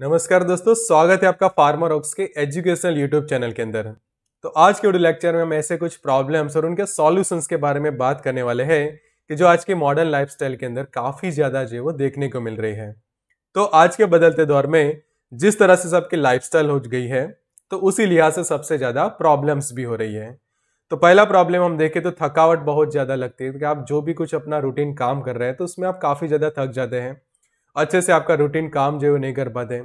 नमस्कार दोस्तों स्वागत है आपका फार्मर ऑक्स के एजुकेशनल यूट्यूब चैनल के अंदर तो आज के वीडियो लेक्चर में हम ऐसे कुछ प्रॉब्लम्स और उनके सॉल्यूशंस के बारे में बात करने वाले हैं कि जो आज के मॉडर्न लाइफस्टाइल के अंदर काफ़ी ज़्यादा जो है वो देखने को मिल रही है तो आज के बदलते दौर में जिस तरह से सबकी लाइफ हो गई है तो उसी लिहाज से सबसे ज़्यादा प्रॉब्लम्स भी हो रही है तो पहला प्रॉब्लम हम देखें तो थकावट बहुत ज़्यादा लगती है कि आप जो भी कुछ अपना रूटीन काम कर रहे हैं तो उसमें आप काफ़ी ज़्यादा थक जाते हैं अच्छे से आपका रूटीन काम जो है नहीं कर पाते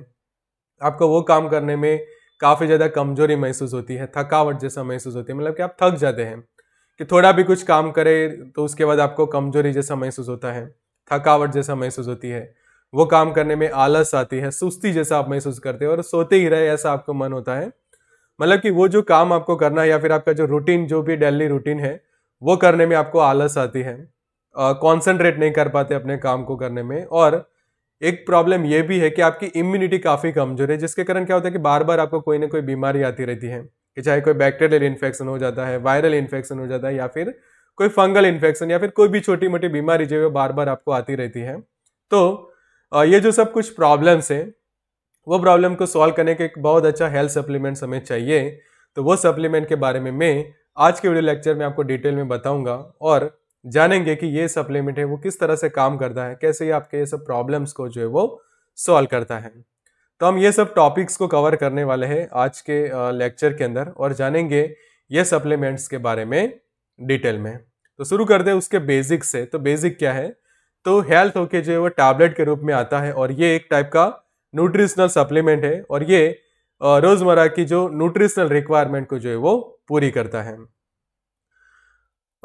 आपको वो काम करने में काफ़ी ज़्यादा कमजोरी महसूस होती है थकावट जैसा महसूस होती है मतलब कि आप थक जाते हैं कि थोड़ा भी कुछ काम करें तो उसके बाद आपको कमजोरी जैसा महसूस होता है थकावट जैसा महसूस होती है वो काम करने में आलस आती है सुस्ती जैसा आप महसूस करते हैं और सोते ही रहे ऐसा आपको मन होता है मतलब कि वो जो काम आपको करना है या फिर आपका जो रूटीन जो भी डेली रूटीन है वो करने में आपको आलस आती है कॉन्सेंट्रेट नहीं कर पाते अपने काम को करने में और एक प्रॉब्लम ये भी है कि आपकी इम्यूनिटी काफ़ी कमजोर है जिसके कारण क्या होता है कि बार बार आपको कोई ना कोई बीमारी आती रहती है कि चाहे कोई बैक्टीरियल इन्फेक्शन हो जाता है वायरल इन्फेक्शन हो जाता है या फिर कोई फंगल इन्फेक्शन या फिर कोई भी छोटी मोटी बीमारी जो है बार बार आपको आती रहती है तो ये जो सब कुछ प्रॉब्लम्स है वो प्रॉब्लम को सॉल्व करने के एक बहुत अच्छा हेल्थ सप्लीमेंट्स हमें चाहिए तो वो सप्लीमेंट के बारे में मैं आज के वीडियो लेक्चर में आपको डिटेल में बताऊंगा और जानेंगे कि ये सप्लीमेंट है वो किस तरह से काम करता है कैसे ये आपके ये सब प्रॉब्लम्स को जो है वो सॉल्व करता है तो हम ये सब टॉपिक्स को कवर करने वाले हैं आज के लेक्चर के अंदर और जानेंगे ये सप्लीमेंट्स के बारे में डिटेल में तो शुरू कर दे उसके बेसिक से तो बेसिक क्या है तो हेल्थ होके जो है वो टैबलेट के रूप में आता है और ये एक टाइप का न्यूट्रिशनल सप्लीमेंट है और ये रोज़मर्रा की जो न्यूट्रिशनल रिक्वायरमेंट को जो है वो पूरी करता है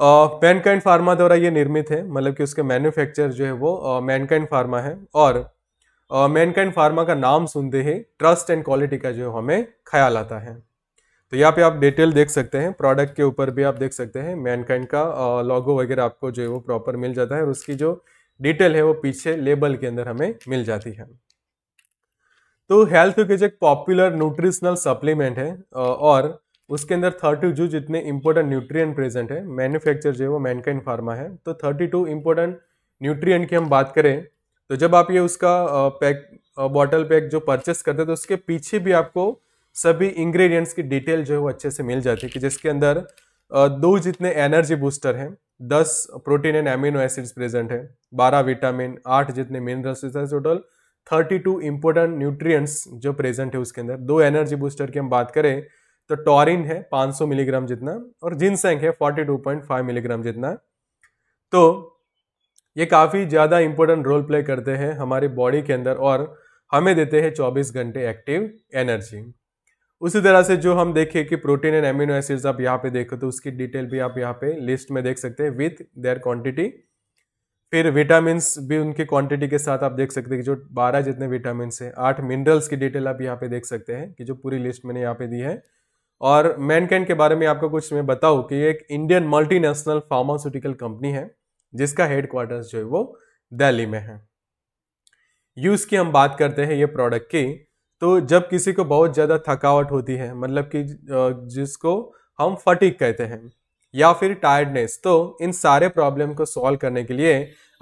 मैनकाइंड फार्मा द्वारा ये निर्मित है मतलब कि उसके मैन्युफैक्चर जो है वो मैनकाइंड फार्मा है और मैनकाइंड फार्मा का नाम सुनते ही ट्रस्ट एंड क्वालिटी का जो हमें ख्याल आता है तो यहाँ पे आप डिटेल देख सकते हैं प्रोडक्ट के ऊपर भी आप देख सकते हैं मैनकाइंड का लॉगो वगैरह आपको जो है वो प्रॉपर मिल जाता है और उसकी जो डिटेल है वो पीछे लेबल के अंदर हमें मिल जाती है तो हेल्थ के जो एक पॉपुलर न्यूट्रिशनल सप्लीमेंट है और उसके अंदर थर्टी जो जितने इम्पोर्टेंट न्यूट्रिएंट प्रेजेंट है मैन्युफैक्चर जो है वो मैनकाइन फार्मा है तो थर्टी टू इम्पोर्टेंट न्यूट्रियट की हम बात करें तो जब आप ये उसका पैक बॉटल पैक जो परचेस करते हैं तो उसके पीछे भी आपको सभी इंग्रेडिएंट्स की डिटेल जो है वो अच्छे से मिल जाती है कि जिसके अंदर दो जितने एनर्जी बूस्टर हैं दस protein and amino acids present है बारह विटामिन आठ जितने minerals total thirty two important nutrients जो प्रेजेंट है उसके अंदर दो एनर्जी बूस्टर की हम बात करें तो टॉरिन है 500 मिलीग्राम जितना और जिनसेंग है 42.5 मिलीग्राम जितना तो ये काफ़ी ज़्यादा इंपॉर्टेंट रोल प्ले करते हैं हमारे बॉडी के अंदर और हमें देते हैं 24 घंटे एक्टिव एनर्जी उसी तरह से जो हम देखें कि प्रोटीन एंड एमिनो एसिड्स आप यहाँ पे देखो तो उसकी डिटेल भी आप यहाँ पे लिस्ट में देख सकते हैं विथ देयर क्वांटिटी फिर विटामिन भी उनके क्वांटिटी के साथ आप देख सकते हैं कि जो बारह जितने विटामिन हैं आठ मिनरल्स की डिटेल आप यहाँ पे देख सकते हैं कि जो पूरी लिस्ट मैंने यहाँ पे दी है और मैनकैन के बारे में आपको कुछ मैं बताऊँ कि एक इंडियन मल्टीनेशनल फार्मास्यूटिकल कंपनी है जिसका हेडक्वार्टर्स जो है वो दिल्ली में है यूज़ की हम बात करते हैं ये प्रोडक्ट की तो जब किसी को बहुत ज़्यादा थकावट होती है मतलब कि जिसको हम फटिक कहते हैं या फिर टायर्डनेस तो इन सारे प्रॉब्लम को सॉल्व करने के लिए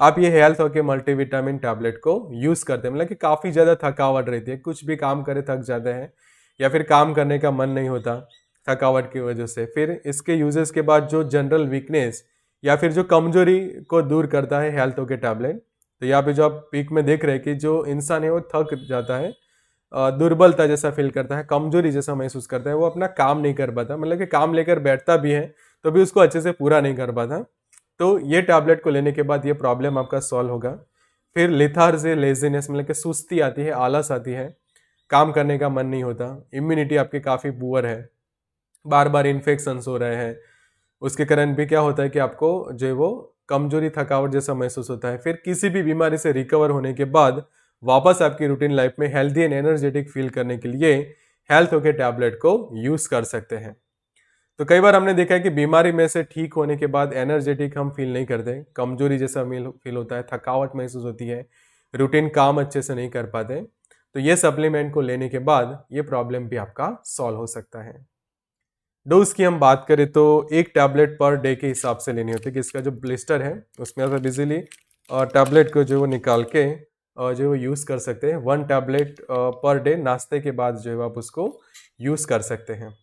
आप ये हेल्थ के मल्टीविटामिन टैबलेट को यूज़ करते हैं मतलब कि काफ़ी ज़्यादा थकावट रहती है कुछ भी काम करे थक जाते हैं या फिर काम करने का मन नहीं होता थकावट की वजह से फिर इसके यूजेस के बाद जो जनरल वीकनेस या फिर जो कमजोरी को दूर करता है हेल्थ के टैबलेट तो यहाँ पे जो आप पीक में देख रहे हैं कि जो इंसान है वो थक जाता है दुर्बलता जैसा फील करता है कमजोरी जैसा महसूस करता है वो अपना काम नहीं कर पाता मतलब कि काम लेकर बैठता भी है तो भी उसको अच्छे से पूरा नहीं कर पाता तो ये टैबलेट को लेने के बाद ये प्रॉब्लम आपका सॉल्व होगा फिर लिथार से लेजीनेस मतलब कि सुस्ती आती है आलस आती है काम करने का मन नहीं होता इम्यूनिटी आपकी काफ़ी पुअर है बार बार इन्फेक्शन हो रहे हैं उसके कारण भी क्या होता है कि आपको जो है वो कमजोरी थकावट जैसा महसूस होता है फिर किसी भी बीमारी से रिकवर होने के बाद वापस आपकी रूटीन लाइफ में हेल्दी एंड एनर्जेटिक फील करने के लिए हेल्थ के टैबलेट को यूज़ कर सकते हैं तो कई बार हमने देखा है कि बीमारी में से ठीक होने के बाद एनर्जेटिक हम फील नहीं करते कमजोरी जैसा फील होता है थकावट महसूस होती है रूटीन काम अच्छे से नहीं कर पाते तो ये सप्लीमेंट को लेने के बाद ये प्रॉब्लम भी आपका सॉल्व हो सकता है डोज की हम बात करें तो एक टैबलेट पर डे के हिसाब से लेनी होती है कि इसका जो ब्लिस्टर है उसमें आप इजीली टैबलेट को जो वो निकाल के जो वो यूज़ कर सकते हैं वन टैबलेट पर डे नाश्ते के बाद जो है आप उसको यूज़ कर सकते हैं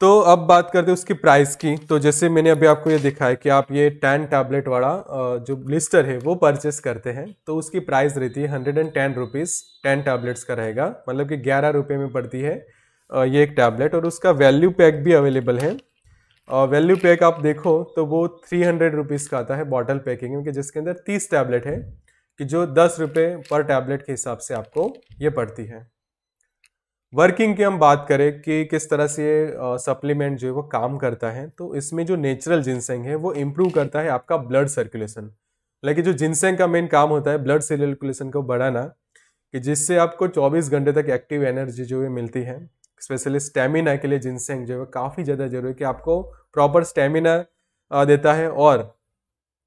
तो अब बात करते हैं उसकी प्राइस की तो जैसे मैंने अभी आपको ये दिखाया कि आप ये टेन टैबलेट वाला जो ब्लिस्टर है वो परचेस करते हैं तो उसकी प्राइस रहती है hundred and ten rupees ten tablets का रहेगा मतलब कि ग्यारह रुपये में पड़ती है ये एक टैबलेट और उसका वैल्यू पैक भी अवेलेबल है वैल्यू पैक आप देखो तो वो थ्री हंड्रेड रुपीज़ का आता है बॉटल पैकिंग में जिसके अंदर तीस टैबलेट है कि जो दस रुपये पर टैबलेट के हिसाब से आपको ये पड़ती है वर्किंग की हम बात करें कि किस तरह से ये सप्लीमेंट जो है वो काम करता है तो इसमें जो नेचुरल जिनसेंग है वो इम्प्रूव करता है आपका ब्लड सर्कुलेशन लेकिन जो जिनसेंग का मेन काम होता है ब्लड सर्कुलेशन को बढ़ाना कि जिससे आपको 24 घंटे तक एक्टिव एनर्जी जो है मिलती है स्पेशली स्टेमिना के लिए जिनसेंग जो है काफ़ी ज़्यादा जरूरी है कि आपको प्रॉपर स्टेमिना देता है और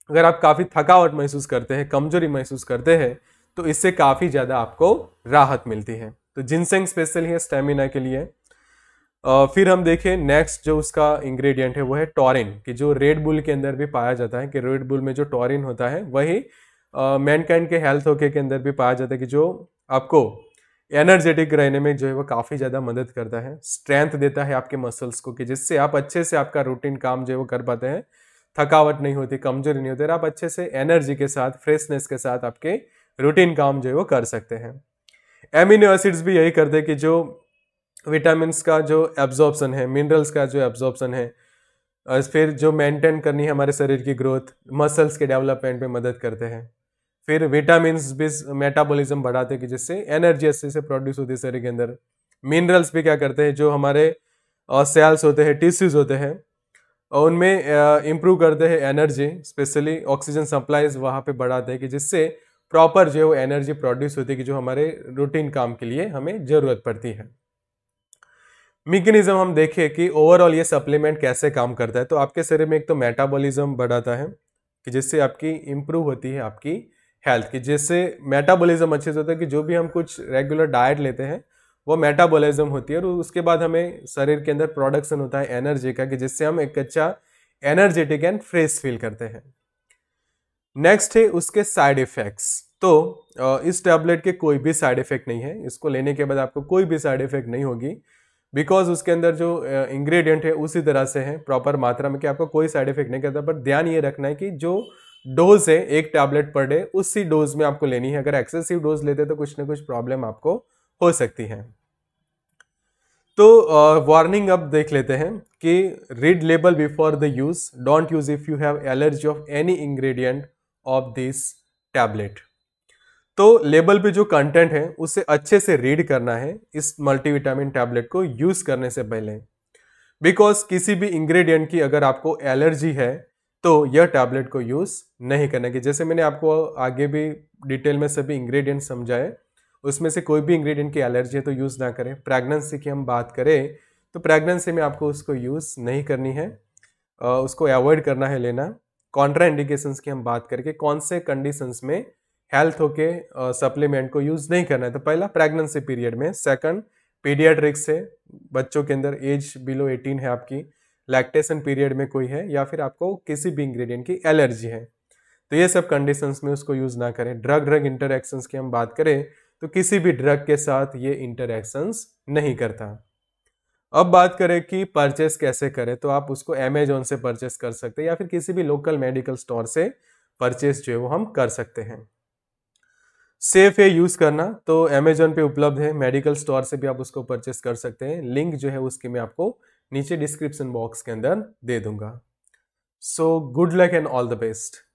अगर आप काफ़ी थकावट महसूस करते हैं कमजोरी महसूस करते हैं तो इससे काफ़ी ज़्यादा आपको राहत मिलती है तो जिनसेंग स्पेशल है स्टेमिना के लिए फिर हम देखें नेक्स्ट जो उसका इंग्रेडिएंट है वो है टॉरिन कि जो रेड बुल के अंदर भी पाया जाता है कि रेड बुल में जो टॉरिन होता है वही मैनकाइंड uh, के हेल्थ होके के अंदर भी पाया जाता है कि जो आपको एनर्जेटिक रहने में जो है वो काफ़ी ज़्यादा मदद करता है स्ट्रेंथ देता है आपके मसल्स को कि जिससे आप अच्छे से आपका रूटीन काम जो है वो कर पाते हैं थकावट नहीं होती कमजोरी नहीं होती आप अच्छे से एनर्जी के साथ फ्रेशनेस के साथ आपके रूटीन काम जो है वो कर सकते हैं एमिनो एसिड्स भी यही करते कि जो विटामिन का जो एब्जॉर्प्सन है मिनरल्स का जो एब्जॉर्प्सन है और फिर जो मेंटेन करनी है हमारे शरीर की ग्रोथ मसल्स के डेवलपमेंट में मदद करते हैं फिर विटामिन भी मेटाबॉलिज्म बढ़ाते हैं कि जिससे एनर्जी अच्छे से प्रोड्यूस होती है शरीर के अंदर मिनरल्स भी क्या करते हैं जो हमारे सेल्स होते हैं टिश्यूज होते हैं और उनमें इम्प्रूव करते हैं एनर्जी स्पेशली ऑक्सीजन सप्लाईज वहाँ पे बढ़ाते हैं कि जिससे प्रॉपर जो है वो एनर्जी प्रोड्यूस होती है कि जो हमारे रूटीन काम के लिए हमें ज़रूरत पड़ती है मिकनिज़म हम देखें कि ओवरऑल ये सप्लीमेंट कैसे काम करता है तो आपके शरीर में एक तो मेटाबॉलिज्म बढ़ाता है कि जिससे आपकी इम्प्रूव होती है आपकी हेल्थ की जिससे मेटाबॉलिज्म अच्छे से होता है कि जो भी हम कुछ रेगुलर डाइट लेते हैं वो मेटाबॉलिज्म होती है और उसके बाद हमें शरीर के अंदर प्रोडक्शन होता है एनर्जी का कि जिससे हम एक अच्छा एनर्जेटिक एंड फ्रेश फील करते हैं नेक्स्ट है उसके साइड इफ़ेक्ट्स तो इस टैबलेट के कोई भी साइड इफ़ेक्ट नहीं है इसको लेने के बाद आपको कोई भी साइड इफ़ेक्ट नहीं होगी बिकॉज उसके अंदर जो इंग्रेडिएंट है उसी तरह से है प्रॉपर मात्रा में कि आपको कोई साइड इफ़ेक्ट नहीं करता पर ध्यान ये रखना है कि जो डोज है एक टैबलेट पर डे उसी डोज में आपको लेनी है अगर एक्सेसिव डोज लेते तो कुछ ना कुछ प्रॉब्लम आपको हो सकती है तो वार्निंग uh, अब देख लेते हैं कि read label before the use don't use if you have allergy of any ingredient of this tablet तो लेबल पे जो कंटेंट है उसे अच्छे से रीड करना है इस मल्टीविटामिन टैबलेट को यूज़ करने से पहले बिकॉज किसी भी इंग्रेडिएंट की अगर आपको एलर्जी है तो यह टैबलेट को यूज़ नहीं करना की जैसे मैंने आपको आगे भी डिटेल में सभी इंग्रेडिएंट समझाए उसमें से कोई भी इंग्रेडिएंट की एलर्जी है तो यूज़ ना करें प्रेगनेंसी की हम बात करें तो प्रेगनेंसी में आपको उसको यूज़ नहीं करनी है उसको अवॉइड करना है लेना कॉन्ट्रा इंडिकेशंस की हम बात करके कौन से कंडीशंस में हेल्थ होके सप्लीमेंट को यूज़ नहीं करना है तो पहला प्रेगनेंसी पीरियड में सेकंड पीडियाट्रिक्स है बच्चों के अंदर एज बिलो 18 है आपकी लैक्टेशन पीरियड में कोई है या फिर आपको किसी भी इंग्रेडिएंट की एलर्जी है तो ये सब कंडीशंस में उसको यूज़ ना करें ड्रग ड्रग इंटरेक्शंस की हम बात करें तो किसी भी ड्रग के साथ ये इंटरेक्शंस नहीं करता अब बात करें कि परचेस कैसे करें तो आप उसको अमेजोन से परचेस कर सकते हैं या फिर किसी भी लोकल मेडिकल स्टोर से परचेस जो है वो हम कर सकते हैं सेफ है यूज़ करना तो अमेजोन पे उपलब्ध है मेडिकल स्टोर से भी आप उसको परचेस कर सकते हैं लिंक जो है उसकी मैं आपको नीचे डिस्क्रिप्शन बॉक्स के अंदर दे दूंगा so good luck and all the best